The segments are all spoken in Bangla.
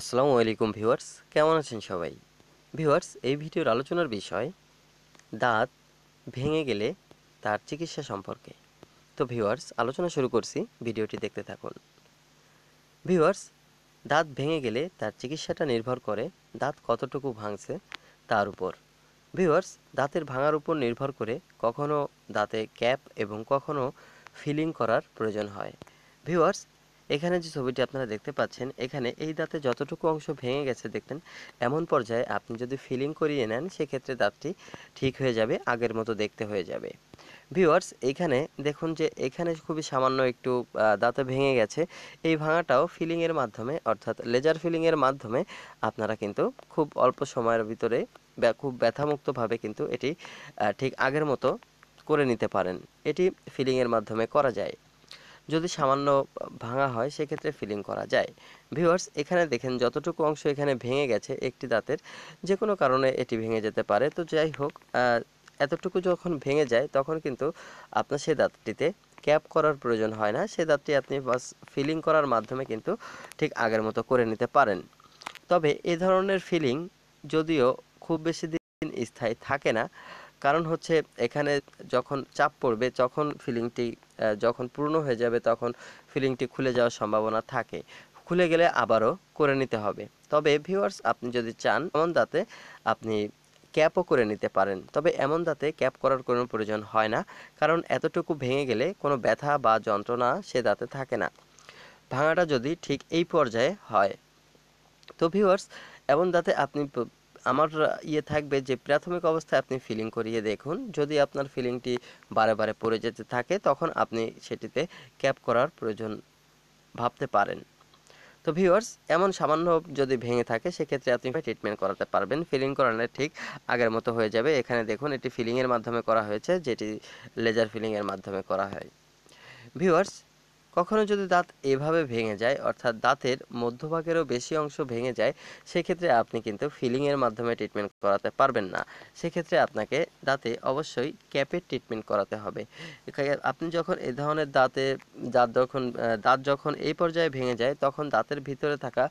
আসসালামু আলাইকুম ভিউয়ার্স কেমন আছেন সবাই ভিউয়ার্স এই ভিডিওর আলোচনার বিষয় দাঁত ভেঙে গেলে তার চিকিৎসা সম্পর্কে তো ভিউয়ার্স আলোচনা শুরু করছি ভিডিওটি দেখতে থাকুন ভিউয়ার্স দাঁত ভেঙে গেলে তার চিকিৎসাটা নির্ভর করে দাঁত কতটুকু ভাঙছে তার উপর ভিউয়ার্স দাঁতের ভাঙার উপর নির্ভর করে কখনো দাঁতে ক্যাপ এবং কখনো ফিলিং করার প্রয়োজন হয় ভিউয়ার্স এখানে যে ছবিটি আপনারা দেখতে পাচ্ছেন এখানে এই দাঁতে যতটুকু অংশ ভেঙে গেছে দেখতেন এমন পর্যায়ে আপনি যদি ফিলিং করিয়ে নেন সেক্ষেত্রে দাঁতটি ঠিক হয়ে যাবে আগের মতো দেখতে হয়ে যাবে ভিওয়ার্স এখানে দেখুন যে এখানে খুবই সামান্য একটু দাঁতে ভেঙে গেছে এই ভাঙাটাও ফিলিংয়ের মাধ্যমে অর্থাৎ লেজার ফিলিংয়ের মাধ্যমে আপনারা কিন্তু খুব অল্প সময়ের ভিতরে খুব ব্যথামুক্তভাবে কিন্তু এটি ঠিক আগের মতো করে নিতে পারেন এটি ফিলিংয়ের মাধ্যমে করা যায় যদি সামান্য ভাঙা হয় সেক্ষেত্রে ফিলিং করা যায় ভিউয়ার্স এখানে দেখেন যতটুকু অংশ এখানে ভেঙে গেছে একটি দাঁতের যে কোনো কারণে এটি ভেঙে যেতে পারে তো যাই হোক এতটুকু যখন ভেঙে যায় তখন কিন্তু আপনার সেই দাঁতটিতে ক্যাপ করার প্রয়োজন হয় না সেই দাঁতটি আপনি বাস ফিলিং করার মাধ্যমে কিন্তু ঠিক আগের মতো করে নিতে পারেন তবে এ ধরনের ফিলিং যদিও খুব বেশি দিন স্থায়ী থাকে না কারণ হচ্ছে এখানে যখন চাপ পড়বে তখন ফিলিংটি যখন পূর্ণ হয়ে যাবে তখন ফিলিংটি খুলে যাওয়ার সম্ভাবনা থাকে খুলে গেলে আবারও করে নিতে হবে তবে ভিউয়ার্স আপনি যদি চান এমন দাঁতে আপনি ক্যাপও করে নিতে পারেন তবে এমন দাঁতে ক্যাপ করার কোনো প্রয়োজন হয় না কারণ এতটুকু ভেঙে গেলে কোনো ব্যথা বা যন্ত্রণা সে দাঁতে থাকে না ভাঙাটা যদি ঠিক এই পর্যায়ে হয় তো ভিউয়ার্স এমন দাঁতে আপনি আমার ইয়ে থাকবে যে প্রাথমিক অবস্থায় আপনি ফিলিং করিয়ে দেখুন যদি আপনার ফিলিংটি বারে বারে পড়ে যেতে থাকে তখন আপনি সেটিতে ক্যাপ করার প্রয়োজন ভাবতে পারেন তো ভিউয়ার্স এমন সামান্য যদি ভেঙে থাকে সেক্ষেত্রে আপনি ট্রিটমেন্ট করাতে পারবেন ফিলিং করালে ঠিক আগের মতো হয়ে যাবে এখানে দেখুন এটি ফিলিংয়ের মাধ্যমে করা হয়েছে যেটি লেজার ফিলিংয়ের মাধ্যমে করা হয় ভিউয়ার্স কখনো যদি দাঁত এভাবে ভেঙে যায় অর্থাৎ দাঁতের মধ্যভাগেরও বেশি অংশ ভেঙে যায় সেক্ষেত্রে আপনি কিন্তু ফিলিংয়ের মাধ্যমে ট্রিটমেন্ট করাতে পারবেন না সেক্ষেত্রে আপনাকে দাঁতে অবশ্যই ক্যাপের ট্রিটমেন্ট করাতে হবে আপনি যখন এ ধরনের দাঁতে দাঁত যখন দাঁত যখন এই পর্যায়ে ভেঙে যায় তখন দাঁতের ভিতরে থাকা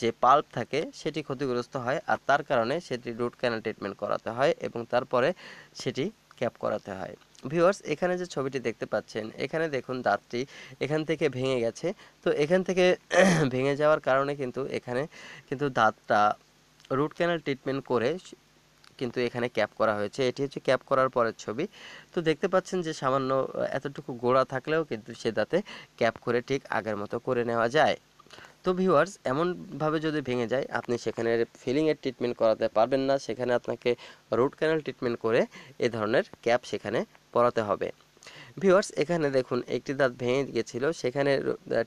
যে পাল্প থাকে সেটি ক্ষতিগ্রস্ত হয় আর তার কারণে সেটি রুট ক্যানাল ট্রিটমেন্ট করাতে হয় এবং তারপরে সেটি ক্যাপ করাতে হয় ভিউয়ার্স এখানে যে ছবিটি দেখতে পাচ্ছেন এখানে দেখুন দাঁতটি এখান থেকে ভেঙে গেছে তো এখান থেকে ভেঙে যাওয়ার কারণে কিন্তু এখানে কিন্তু দাঁতটা রুট ক্যানাল ট্রিটমেন্ট করে কিন্তু এখানে ক্যাপ করা হয়েছে এটি হচ্ছে ক্যাপ করার পরের ছবি তো দেখতে পাচ্ছেন যে সামান্য এতটুকু গোড়া থাকলেও কিন্তু সে দাঁতে ক্যাপ করে ঠিক আগের মতো করে নেওয়া যায় তো ভিউয়ার্স এমনভাবে যদি ভেঙে যায় আপনি সেখানে ফিলিংয়ের ট্রিটমেন্ট করাতে পারবেন না সেখানে আপনাকে রুট ক্যানাল ট্রিটমেন্ট করে এ ধরনের ক্যাপ সেখানে পড়াতে হবে ভিউয়ার্স এখানে দেখুন একটি দাঁত ভেঙে গিয়েছিল সেখানে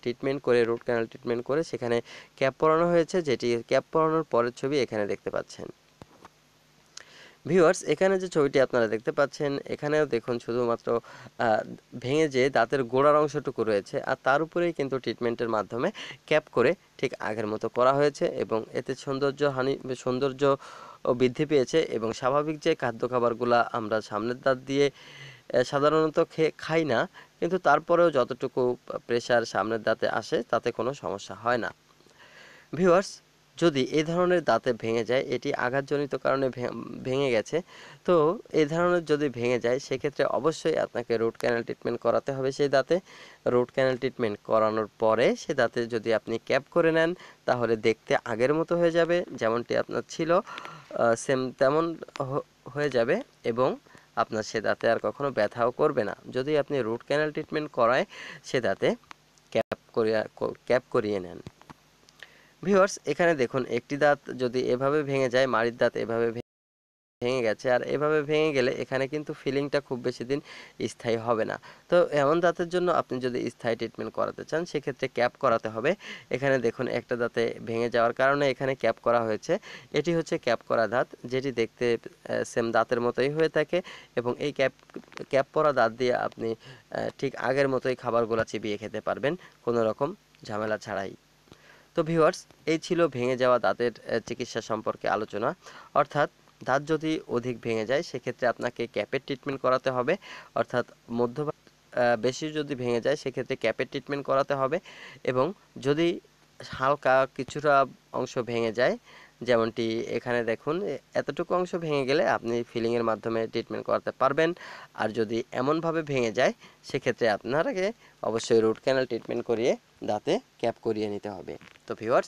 ট্রিটমেন্ট করে রুট ক্যানাল ট্রিটমেন্ট করে সেখানে ক্যাপ পরানো হয়েছে যেটি ক্যাপ পরানোর পরের ছবি এখানে দেখতে পাচ্ছেন ভিউয়ার্স এখানে যে ছবিটি আপনারা দেখতে পাচ্ছেন এখানেও দেখুন শুধুমাত্র ভেঙে যে দাঁতের গোড়ার অংশটুকু রয়েছে আর তার উপরেই কিন্তু ট্রিটমেন্টের মাধ্যমে ক্যাপ করে ঠিক আগের মতো করা হয়েছে এবং এতে সৌন্দর্য হানি সৌন্দর্য বৃদ্ধি পেয়েছে এবং স্বাভাবিক যে খাদ্য খাবারগুলো আমরা সামনের দাঁত দিয়ে সাধারণত খেয়ে খাই না কিন্তু তারপরেও যতটুকু প্রেশার সামনের দাঁতে আসে তাতে কোনো সমস্যা হয় না ভিউয়ার্স যদি এই ধরনের দাঁতে ভেঙে যায় এটি আঘাতজনিত কারণে ভেঙে গেছে তো এই ধরনের যদি ভেঙে যায় সেক্ষেত্রে অবশ্যই আপনাকে রুট ক্যানেল ট্রিটমেন্ট করাতে হবে সেই দাঁতে রুট ক্যানেল ট্রিটমেন্ট করানোর পরে সে দাঁতে যদি আপনি ক্যাপ করে নেন তাহলে দেখতে আগের মতো হয়ে যাবে যেমনটি আপনার ছিল সেম তেমন হয়ে যাবে এবং আপনার সে দাঁতে আর কখনো ব্যথাও করবে না যদি আপনি রুট ক্যানাল ট্রিটমেন্ট করায় সে দাঁতে ক্যাপ করিয়া ক্যাপ করিয়ে নেন ভিউয়ার্স এখানে দেখুন একটি দাঁত যদি এভাবে ভেঙে যায় মাড়ির দাঁত এভাবে ভেঙে গেছে আর এভাবে ভেঙে গেলে এখানে কিন্তু ফিলিংটা খুব বেশি দিন স্থায়ী হবে না তো এমন দাঁতের জন্য আপনি যদি স্থায়ী ট্রিটমেন্ট করাতে চান সেক্ষেত্রে ক্যাপ করাতে হবে এখানে দেখুন একটা দাঁতে ভেঙে যাওয়ার কারণে এখানে ক্যাপ করা হয়েছে এটি হচ্ছে ক্যাপ করা দাঁত যেটি দেখতে সেম দাঁতের মতোই হয়ে থাকে এবং এই ক্যাপ ক্যাপ করা দাঁত দিয়ে আপনি ঠিক আগের মতোই খাবারগুলো চিবিয়ে খেতে পারবেন কোনো রকম ঝামেলা ছাড়াই তো ভিওয়ার্স এই ছিল ভেঙে যাওয়া দাঁতের চিকিৎসা সম্পর্কে আলোচনা অর্থাৎ দাঁত যদি অধিক ভেঙে যায় সেক্ষেত্রে আপনাকে ক্যাপের ট্রিটমেন্ট করাতে হবে অর্থাৎ মধ্যভাগ বেশি যদি ভেঙে যায় সেক্ষেত্রে ক্যাপের ট্রিটমেন্ট করাতে হবে এবং যদি হালকা কিছুটা অংশ ভেঙে যায় যেমনটি এখানে দেখুন এতটুকু অংশ ভেঙে গেলে আপনি ফিলিংয়ের মাধ্যমে ট্রিটমেন্ট করাতে পারবেন আর যদি এমনভাবে ভেঙে যায় সেক্ষেত্রে আপনারাকে অবশ্যই রুট ক্যানাল ট্রিটমেন্ট করিয়ে দাঁতে ক্যাপ করিয়ে নিতে হবে তো ভিওয়ার্স